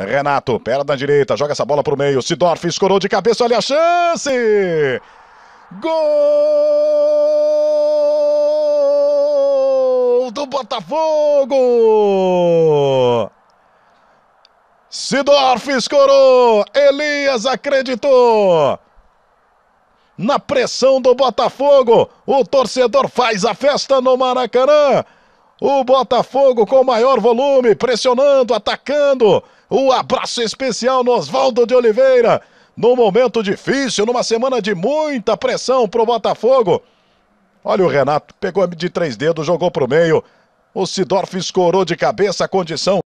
Renato, perna da direita, joga essa bola para o meio. Sidorf escorou de cabeça, olha a chance! Gol do Botafogo! Sidorf escorou, Elias acreditou. Na pressão do Botafogo, o torcedor faz a festa no Maracanã. O Botafogo com maior volume, pressionando, atacando. Um abraço especial no Oswaldo de Oliveira. Num momento difícil, numa semana de muita pressão pro Botafogo. Olha o Renato, pegou de três dedos, jogou pro meio. O Sidorf escorou de cabeça a condição.